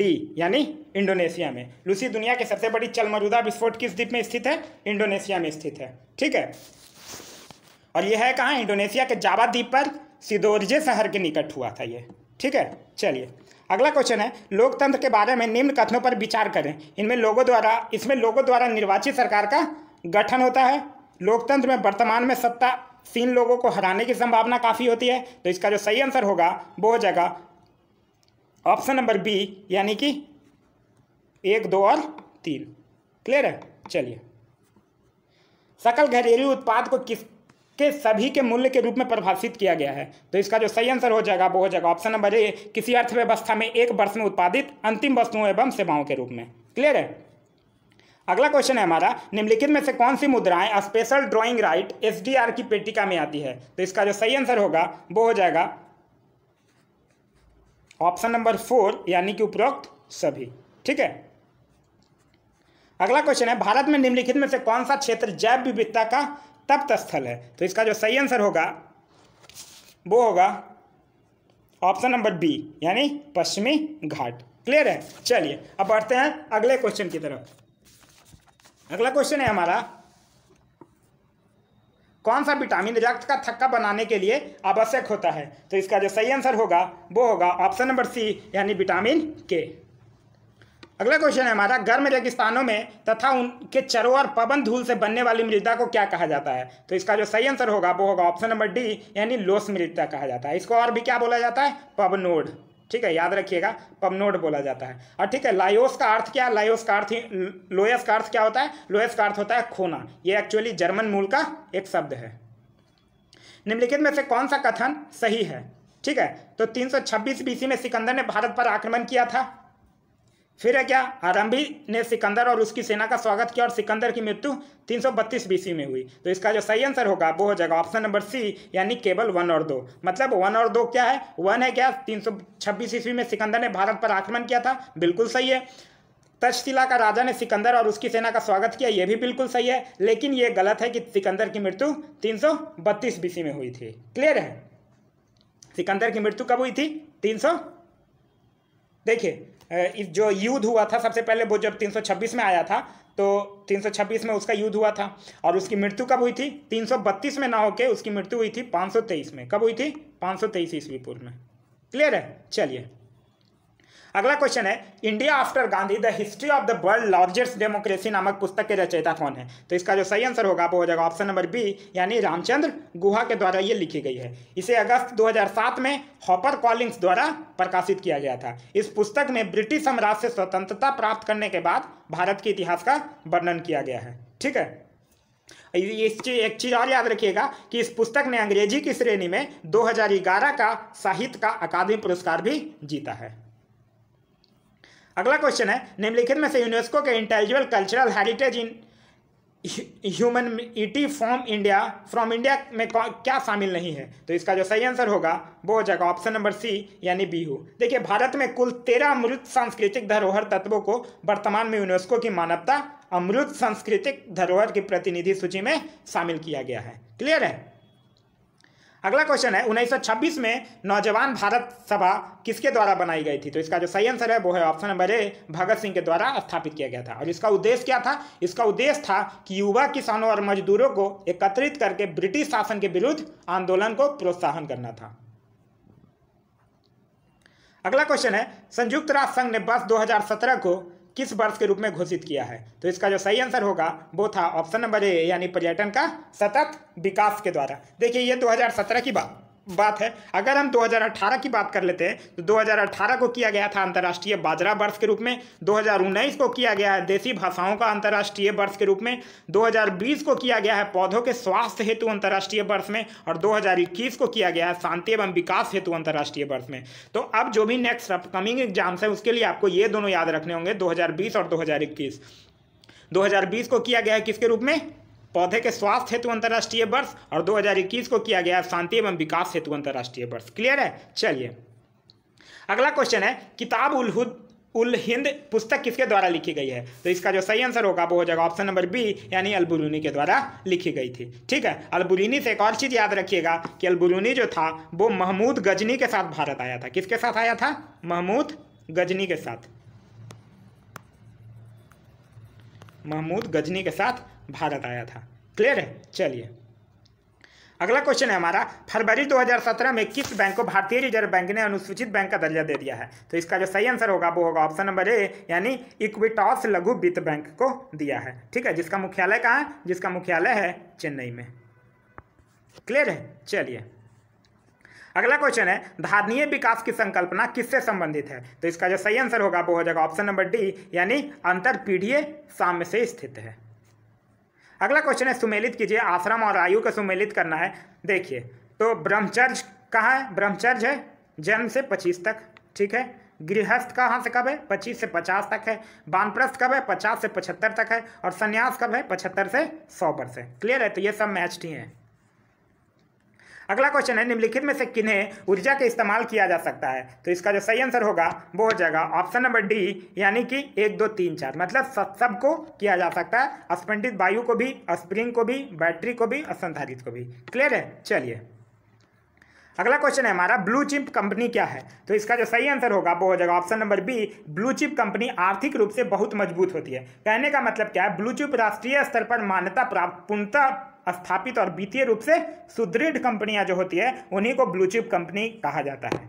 डी यानी इंडोनेशिया में लूसी दुनिया के सबसे बड़ी चलमरुदा विस्फोट किस द्वीप में स्थित है इंडोनेशिया में स्थित है ठीक है और यह है कहाँ इंडोनेशिया के जावा द्वीप पर सिदोरजे शहर के निकट हुआ था ये ठीक है चलिए अगला क्वेश्चन है लोकतंत्र के बारे में निम्न कथनों पर विचार करें इनमें लोगों द्वारा इसमें लोगों द्वारा निर्वाचित सरकार का गठन होता है लोकतंत्र में वर्तमान में सत्तासीन लोगों को हराने की संभावना काफ़ी होती है तो इसका जो सही आंसर होगा वो हो जाएगा ऑप्शन नंबर बी यानी कि एक दो और तीन क्लियर है चलिए सकल घरेलू उत्पाद को किस के सभी के मूल्य के रूप में परिभाषित किया गया है तो इसका जो सही आंसर हो जाएगा वो हो जाएगा ऑप्शन नंबर ए किसी अर्थव्यवस्था में एक वर्ष में उत्पादित अंतिम वस्तुओं एवं सेवाओं के रूप में क्लियर है अगला क्वेश्चन है हमारा निम्नलिखित में से कौन सी मुद्राएं स्पेशल ड्रॉइंग राइट एस की पेटिका में आती है तो इसका जो सही आंसर होगा वो हो जाएगा ऑप्शन नंबर फोर यानी कि उपरोक्त सभी ठीक है अगला क्वेश्चन है भारत में निम्नलिखित में से कौन सा क्षेत्र जैव विविधता का तप्त स्थल है तो इसका जो सही आंसर होगा वो होगा ऑप्शन नंबर बी यानी पश्चिमी घाट क्लियर है चलिए अब बढ़ते हैं अगले क्वेश्चन की तरफ अगला क्वेश्चन है हमारा कौन सा विटामिन रक्त का थक्का बनाने के लिए आवश्यक होता है तो इसका जो सही आंसर होगा वो होगा ऑप्शन नंबर सी यानी विटामिन के अगला क्वेश्चन है हमारा गर्म रेगिस्तानों में तथा उनके चरों और पवन धूल से बनने वाली मृदा को क्या कहा जाता है तो इसका जो सही आंसर होगा वो होगा ऑप्शन नंबर डी यानी लोस मृदा कहा जाता है इसको और भी क्या बोला जाता है पवनोड ठीक है याद रखिएगा पबनोड बोला जाता है और ठीक है लायोस का अर्थ क्या लायोस का अर्थ लोयस का अर्थ क्या होता है लोयस का अर्थ होता है खोना ये एक्चुअली जर्मन मूल का एक शब्द है निम्नलिखित में से कौन सा कथन सही है ठीक है तो 326 बीसी में सिकंदर ने भारत पर आक्रमण किया था फिर है क्या आरंभी ने सिकंदर और उसकी सेना का स्वागत किया और सिकंदर की मृत्यु 332 बीसी में हुई तो इसका जो सही आंसर होगा वो हो जाएगा ऑप्शन नंबर सी यानी केवल वन और दो मतलब वन और दो क्या है वन है क्या 326 ईस्वी में सिकंदर ने भारत पर आक्रमण किया था बिल्कुल सही है तक्षशिला का राजा ने सिकंदर और उसकी सेना का स्वागत किया यह भी बिल्कुल सही है लेकिन ये गलत है कि सिकंदर की मृत्यु 332 बीसी में हुई थी क्लियर है सिकंदर की मृत्यु कब हुई थी सौ देखिए इस जो युद्ध हुआ था सबसे पहले वो जब 326 में आया था तो 326 में उसका युद्ध हुआ था और उसकी मृत्यु कब हुई थी 332 में ना होके उसकी मृत्यु हुई थी 523 में कब हुई थी 523 ईस्वी पूर्व में क्लियर है चलिए अगला क्वेश्चन है India after Gandhi the history of the world largest democracy नामक पुस्तक के रचयिता कौन है तो इसका जो सही आंसर होगा वो हो जाएगा ऑप्शन नंबर बी यानी रामचंद्र गुहा के द्वारा ये लिखी गई है इसे अगस्त 2007 में हॉपर कॉलिंग्स द्वारा प्रकाशित किया गया था इस पुस्तक में ब्रिटिश साम्राज्य से स्वतंत्रता प्राप्त करने के बाद भारत के इतिहास का वर्णन किया गया है ठीक है इस चीज एक चीज़ और याद रखिएगा कि इस पुस्तक ने अंग्रेजी की श्रेणी में 2011 का साहित्य का अकादमी पुरस्कार भी जीता है अगला क्वेश्चन है निम्नलिखित में से यूनेस्को के intelligible cultural heritage in humanity from India from India में क्या शामिल नहीं है तो इसका जो सही आंसर होगा वो हो जाएगा ऑप्शन नंबर सी यानी बी हो देखिए भारत में कुल तेरह अमृत सांस्कृतिक धरोहर तत्वों को वर्तमान में यूनेस्को की मानवता अमृत सांस्कृतिक धरोहर की प्रतिनिधि सूची में शामिल किया गया है क्लियर है अगला क्वेश्चन है 1926 में नौजवान भारत सभा किसके द्वारा बनाई गई थी तो इसका जो सही आंसर है वो है option number A Bhagat Singh के द्वारा स्थापित किया गया था और इसका उद्देश्य क्या था इसका उद्देश्य था कि युवा किसानों और मजदूरों को एकत्रित करके ब्रिटिश शासन के विरुद्ध आंदोलन को प्रोत्साहन करना था अगला क्वेश्चन है संयुक्त राष्ट्र संघ ने वर्ष दो को किस वर्ष के रूप में घोषित किया है तो इसका जो सही आंसर होगा वो था ऑप्शन नंबर ए यानी पर्यटन का सतत विकास के द्वारा देखिए ये 2017 की बात बात है अगर हम 2018 की बात कर लेते हैं तो 2018 को किया गया था अंतर्राष्ट्रीय बाजरा वर्ष के रूप में 2019 को किया गया है देसी भाषाओं का अंतर्राष्ट्रीय वर्ष के रूप में 2020 को किया गया है पौधों के स्वास्थ्य हेतु अंतर्राष्ट्रीय वर्ष में और 2021 को किया गया है शांति एवं विकास हेतु अंतर्राष्ट्रीय वर्ष में तो अब जो भी नेक्स्ट अपकमिंग एग्जाम्स है उसके लिए आपको ये दोनों याद रखने होंगे 2020 और 2021 2020 को किया गया है किसके रूप में पौधे के स्वास्थ्य हेतु अंतर्राष्ट्रीय वर्ष और 2021 को किया गया शांति एवं विकास हेतु अंतर्राष्ट्रीय वर्ष क्लियर है चलिए अगला क्वेश्चन है किताब उलहुद उल हिंद पुस्तक किसके द्वारा लिखी गई है तो इसका जो सही आंसर होगा वो हो जाएगा ऑप्शन नंबर बी यानी अलबुरूनी के द्वारा लिखी गई थी ठीक है अलबुरूनी से एक और चीज़ याद रखिएगा कि अलबुरूनी जो था वो महमूद गजनी के साथ भारत आया था किसके साथ आया था महमूद गजनी के साथ महमूद गजनी के साथ भारत आया था क्लियर है चलिए अगला क्वेश्चन है हमारा फरवरी 2017 में किस बैंक को भारतीय रिजर्व बैंक ने अनुसूचित बैंक का दर्जा दे दिया है तो इसका जो सही आंसर होगा वो होगा ऑप्शन नंबर ए यानी इक्विटॉस लघु वित्त बैंक को दिया है ठीक है जिसका मुख्यालय कहाँ है जिसका मुख्यालय है चेन्नई में क्लियर है चलिए अगला क्वेश्चन है धारणीय विकास की संकल्पना किससे संबंधित है तो इसका जो सही आंसर होगा वो हो जाएगा ऑप्शन नंबर डी यानी अंतर पीढ़ीय साम्य से स्थित है अगला क्वेश्चन है सुमेलित कीजिए आश्रम और आयु का सुमेलित करना है देखिए तो ब्रह्मचर्य कहाँ है ब्रह्मचर्य है जन्म से पच्चीस तक ठीक है गृहस्थ कहाँ से कब है पच्चीस से पचास तक है बानप्रस्थ कब है पचास से पचहत्तर तक है और संन्यास कब है पचहत्तर से सौ पर से क्लियर है तो ये सब मैच ही हैं अगला क्वेश्चन है निम्नलिखित में से किन्हें ऊर्जा के इस्तेमाल किया जा सकता है तो इसका जो सही आंसर होगा वो हो जाएगा ऑप्शन नंबर डी यानी कि एक दो तीन चार मतलब सब सबको किया जा सकता है अस्पंडित वायु को भी स्प्रिंग को भी बैटरी को भी असंधारित को भी क्लियर है चलिए अगला क्वेश्चन है हमारा ब्लू चिप कंपनी क्या है तो इसका जो सही आंसर होगा वो हो जाएगा option number B blue chip company आर्थिक रूप से बहुत मजबूत होती है कहने का मतलब क्या है ब्लू चिप राष्ट्रीय स्तर पर मान्यता प्राप्त पूर्णता स्थापित और वित्तीय रूप से सुदृढ़ कंपनियां जो होती है उन्हीं को ब्लूचिप कंपनी कहा जाता है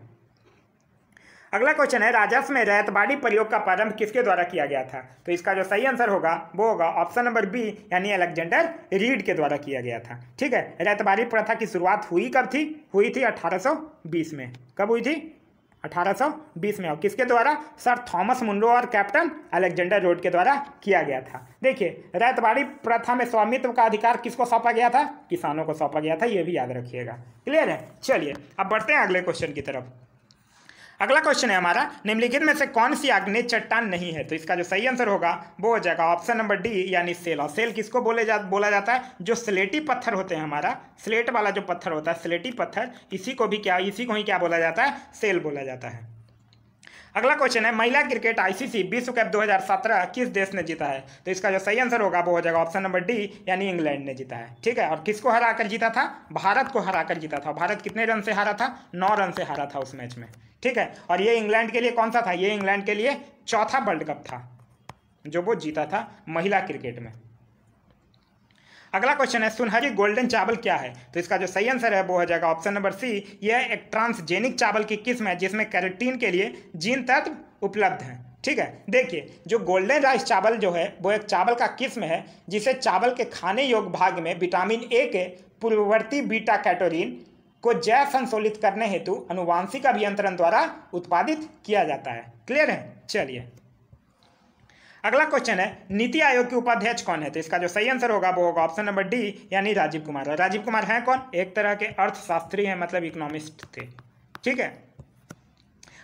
अगला क्वेश्चन है राजस्व में रैतबाड़ी प्रयोग का प्रारंभ किसके द्वारा किया गया था तो इसका जो सही आंसर होगा वो होगा ऑप्शन नंबर बी यानी अलेक्जेंडर रीड के द्वारा किया गया था ठीक है रैतबाड़ी प्रथा की शुरुआत हुई कब थी हुई थी 1820 में कब हुई थी 1820 में और किसके द्वारा सर थॉमस मुंडो और कैप्टन अलेक्जेंडर रोड के द्वारा किया गया था देखिए रैतवाड़ी प्रथा में स्वामित्व का अधिकार किसको सौंपा गया था किसानों को सौंपा गया था यह भी याद रखिएगा क्लियर है चलिए अब बढ़ते हैं अगले क्वेश्चन की तरफ अगला क्वेश्चन है हमारा निम्नलिखित में से कौन सी आग्नेय चट्टान नहीं है तो इसका जो सही आंसर होगा वो हो जाएगा ऑप्शन नंबर डी यानी सेल और सेल किसको बोले जा बोला जाता है जो स्लेटी पत्थर होते हैं हमारा स्लेट वाला जो पत्थर होता है स्लेटी पत्थर इसी को भी क्या इसी को ही क्या बोला जाता है सेल बोला जाता है अगला क्वेश्चन है महिला क्रिकेट आईसीसी विश्व कप 2017 किस देश ने जीता है तो इसका जो सही आंसर होगा वो हो जाएगा ऑप्शन नंबर डी यानी इंग्लैंड ने जीता है ठीक है और किसको हरा कर जीता था भारत को हरा कर जीता था भारत कितने रन से हारा था नौ रन से हारा था उस मैच में ठीक है और ये इंग्लैंड के लिए कौन सा था ये इंग्लैंड के लिए चौथा वर्ल्ड कप था जो वो जीता था महिला क्रिकेट में अगला क्वेश्चन है सुनहरी गोल्डन चावल क्या है तो इसका जो सही आंसर है वो हो जाएगा ऑप्शन नंबर सी यह एक ट्रांसजेनिक चावल की किस्म है जिसमें कैरेटीन के लिए जीन तत्व उपलब्ध हैं ठीक है देखिए जो गोल्डन राइस चावल जो है वो एक चावल का किस्म है जिसे चावल के खाने योग्य भाग में विटामिन ए के पूर्ववर्ती बीटा कैटोरिन को जैव संशोधित करने हेतु अनुवांशिक अभियंत्रण द्वारा उत्पादित किया जाता है क्लियर है चलिए अगला क्वेश्चन है नीति आयोग के उपाध्यक्ष कौन है तो इसका जो सही आंसर होगा वो होगा ऑप्शन नंबर डी यानी राजीव कुमार और राजीव कुमार हैं कौन एक तरह के अर्थशास्त्री हैं मतलब इकोनॉमिस्ट थे ठीक है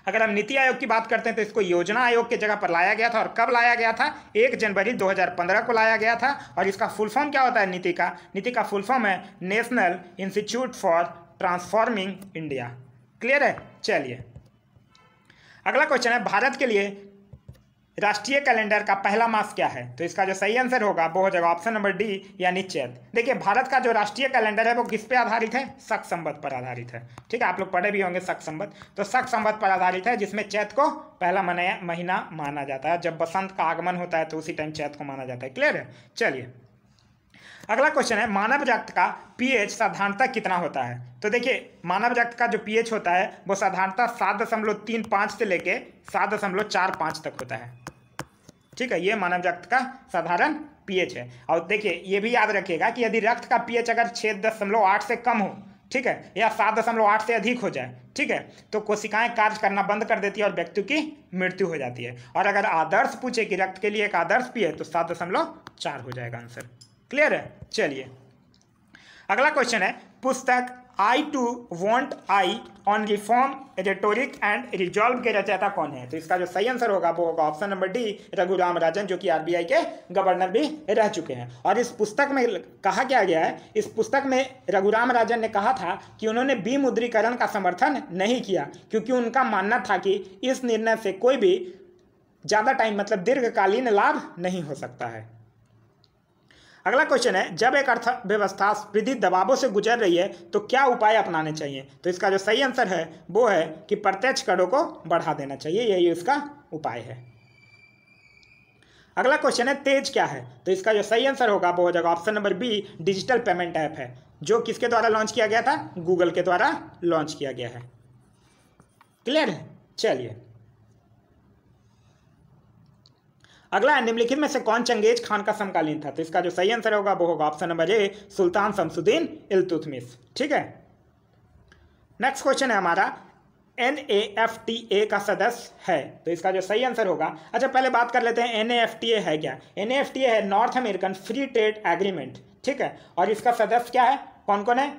अगर हम नीति आयोग की बात करते हैं तो इसको योजना आयोग के जगह पर लाया गया था और कब लाया गया था एक जनवरी 2015 को लाया गया था और इसका फुल फॉर्म क्या होता है नीति का नीति का फुल फॉर्म है national institute for transforming India clear है चलिए अगला क्वेश्चन है भारत के लिए राष्ट्रीय कैलेंडर का पहला मास क्या है तो इसका जो सही आंसर होगा वो हो जाएगा ऑप्शन नंबर डी यानी चैत देखिए भारत का जो राष्ट्रीय कैलेंडर है वो किस पे आधारित है सख संबद्ध पर आधारित है ठीक है आप लोग पढ़े भी होंगे सख संबद्ध तो सख संबद्ध पर आधारित है जिसमें चैत को पहला मनाया महीना माना जाता है जब बसंत का आगमन होता है तो उसी टाइम चैत को माना जाता है क्लियर है चलिए अगला क्वेश्चन है मानव रक्त का पीएच साधारणता कितना होता है तो देखिए मानव रक्त का जो पीएच होता है वो साधारणता सात दशमलव तीन पाँच से लेके सात दशमलव चार पाँच तक होता है ठीक है ये मानव रक्त का साधारण पीएच है और देखिए ये भी याद रखिएगा कि यदि रक्त का पीएच अगर छः दशमलव आठ से कम हो ठीक है या सात दशमलव आठ से अधिक हो जाए ठीक है तो कोशिकाएं कार्य करना बंद कर देती है और व्यक्ति की मृत्यु हो जाती है और अगर आदर्श पूछे कि रक्त के लिए एक आदर्श पिए तो सात दशमलव चार हो जाएगा आंसर क्लियर है चलिए अगला क्वेश्चन है पुस्तक I to want I on reform rhetoric and resolve के रचयिता कौन है तो इसका जो सही आंसर होगा वो होगा option number D Raghuram Rajan जो कि आरबीआई के गवर्नर भी रह चुके हैं और इस पुस्तक में कहा क्या गया है इस पुस्तक में रघुराम राजन ने कहा था कि उन्होंने विमुद्रीकरण का समर्थन नहीं किया क्योंकि उनका मानना था कि इस निर्णय से कोई भी ज़्यादा टाइम मतलब दीर्घकालीन लाभ नहीं हो सकता है अगला क्वेश्चन है जब एक अर्थव्यवस्था वृद्धि दबावों से गुजर रही है तो क्या उपाय अपनाने चाहिए तो इसका जो सही आंसर है वो है कि प्रत्यक्ष करों को बढ़ा देना चाहिए यही इसका उपाय है अगला क्वेश्चन है तेज क्या है तो इसका जो सही आंसर होगा वो हो जाएगा option number B digital payment app है जो किसके द्वारा लॉन्च किया गया था गूगल के द्वारा लॉन्च किया गया है क्लियर है चलिए अगला है निम्नलिखित में से कौन चंगेज खान का समकालीन था तो इसका जो सही आंसर होगा वो होगा option number A Sultan Shamsuddin Iltutmish ठीक है नेक्स्ट क्वेश्चन है हमारा N A F T A का सदस्य है तो इसका जो सही आंसर होगा अच्छा पहले बात कर लेते हैं N A F T A है क्या N A F T A है North American free trade agreement ठीक है और इसका सदस्य क्या है कौन कौन है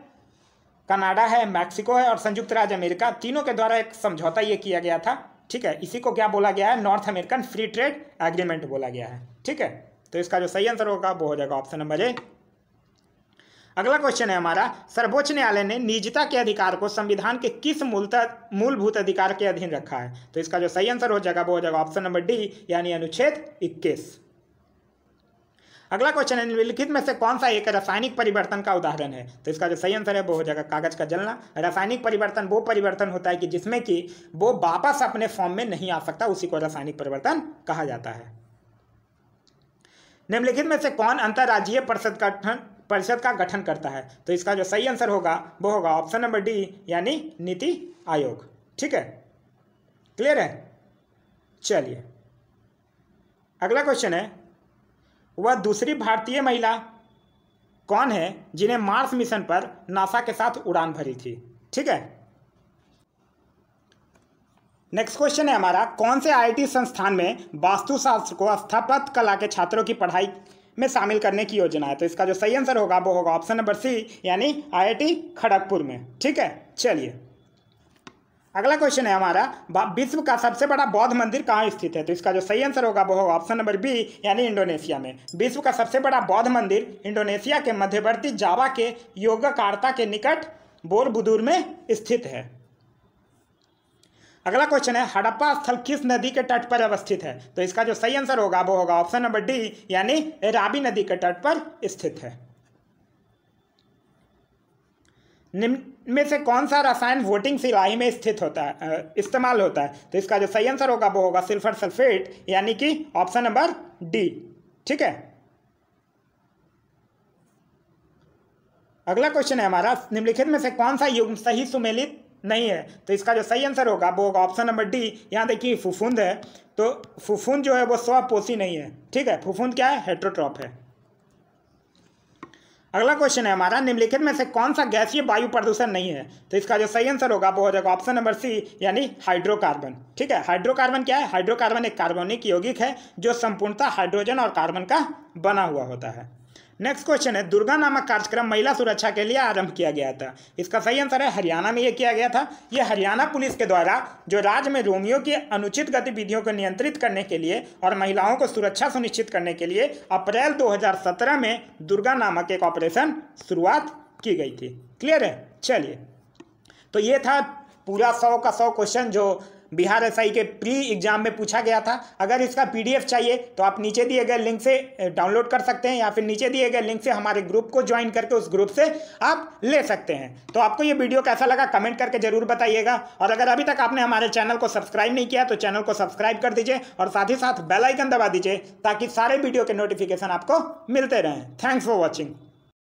कनाडा है मैक्सिको है और संयुक्त राज्य अमेरिका तीनों के द्वारा एक समझौता ये किया गया था ठीक है इसी को क्या बोला गया है North American free trade agreement बोला गया है ठीक है तो इसका जो सही आंसर होगा वो हो जाएगा ऑप्शन नंबर ए अगला क्वेश्चन है हमारा सर्वोच्च न्यायालय ने निजता के अधिकार को संविधान के किस मूलता मूलभूत अधिकार के अधीन रखा है तो इसका जो सही आंसर हो जाएगा वो हो जाएगा ऑप्शन नंबर डी यानी अनुच्छेद इक्कीस अगला क्वेश्चन है निम्नलिखित में से कौन सा एक रासायनिक परिवर्तन का उदाहरण है तो इसका जो सही आंसर है वो हो जाएगा कागज का जलना रासायनिक परिवर्तन वो परिवर्तन होता है कि जिसमें कि वो वापस अपने फॉर्म में नहीं आ सकता उसी को रासायनिक परिवर्तन कहा जाता है निम्नलिखित में से कौन अंतर्राज्यीय परिषद का गठन परिषद का गठन करता है तो इसका जो सही आंसर होगा वो होगा ऑप्शन नंबर डी यानी नीति आयोग ठीक है क्लियर है चलिए अगला क्वेश्चन है वह दूसरी भारतीय महिला कौन है जिन्हें मार्स मिशन पर नासा के साथ उड़ान भरी थी ठीक है नेक्स्ट क्वेश्चन है हमारा कौन से आईआईटी संस्थान में वास्तुशास्त्र को स्थापत कला के छात्रों की पढ़ाई में शामिल करने की योजना है तो इसका जो सही आंसर होगा वो होगा ऑप्शन नंबर सी यानी आईआईटी खड़गपुर में ठीक है चलिए अगला क्वेश्चन है हमारा विश्व का सबसे बड़ा बौद्ध मंदिर कहाँ स्थित है तो इसका जो सही आंसर होगा वो होगा ऑप्शन नंबर बी यानी इंडोनेशिया में विश्व का सबसे बड़ा बौद्ध मंदिर इंडोनेशिया के मध्यवर्ती जावा के योगकारता के निकट बोरबुदूर में स्थित है अगला क्वेश्चन है हड़प्पा स्थल किस नदी के तट पर अवस्थित है तो इसका जो सही आंसर होगा वो होगा ऑप्शन नंबर डी यानी राबी नदी के तट पर स्थित है में से कौन सा रसायन वोटिंग सिलाई में स्थित होता है इस्तेमाल होता है तो इसका जो सही आंसर होगा वो होगा सिल्फर सल्फेट यानी कि ऑप्शन नंबर डी ठीक है अगला क्वेश्चन है हमारा निम्नलिखित में से कौन सा युग्म सही सुमेलित नहीं है तो इसका जो सही आंसर होगा वो होगा ऑप्शन नंबर डी यहाँ देखिए फुफुंद है तो फुफुंद जो है वो स्वपोषी नहीं है ठीक है फुफुंद क्या है हेट्रोट्रॉप है अगला क्वेश्चन है हमारा निम्नलिखित में से कौन सा गैसीय वायु प्रदूषण नहीं है तो इसका जो सही आंसर होगा वो हो जाएगा ऑप्शन नंबर सी यानी हाइड्रोकार्बन ठीक है हाइड्रोकार्बन क्या है हाइड्रोकार्बन एक कार्बनिक यौगिक है जो संपूर्णतः हाइड्रोजन और कार्बन का बना हुआ होता है नेक्स्ट क्वेश्चन है दुर्गा नामक कार्यक्रम महिला सुरक्षा के लिए आरंभ किया गया था इसका सही आंसर है हरियाणा में यह किया गया था यह हरियाणा पुलिस के द्वारा जो राज्य में रोमियों की अनुचित गतिविधियों को नियंत्रित करने के लिए और महिलाओं को सुरक्षा सुनिश्चित करने के लिए अप्रैल 2017 में दुर्गा नामक एक ऑपरेशन शुरुआत की गई थी क्लियर है चलिए तो ये था पूरा सौ का सौ क्वेश्चन जो बिहार एस के प्री एग्जाम में पूछा गया था अगर इसका पीडीएफ चाहिए तो आप नीचे दिए गए लिंक से डाउनलोड कर सकते हैं या फिर नीचे दिए गए लिंक से हमारे ग्रुप को ज्वाइन करके उस ग्रुप से आप ले सकते हैं तो आपको ये वीडियो कैसा लगा कमेंट करके जरूर बताइएगा और अगर अभी तक आपने हमारे चैनल को सब्सक्राइब नहीं किया तो चैनल को सब्सक्राइब कर दीजिए और साथ ही साथ बेलाइकन दबा दीजिए ताकि सारे वीडियो के नोटिफिकेशन आपको मिलते रहें थैंक्स फॉर वॉचिंग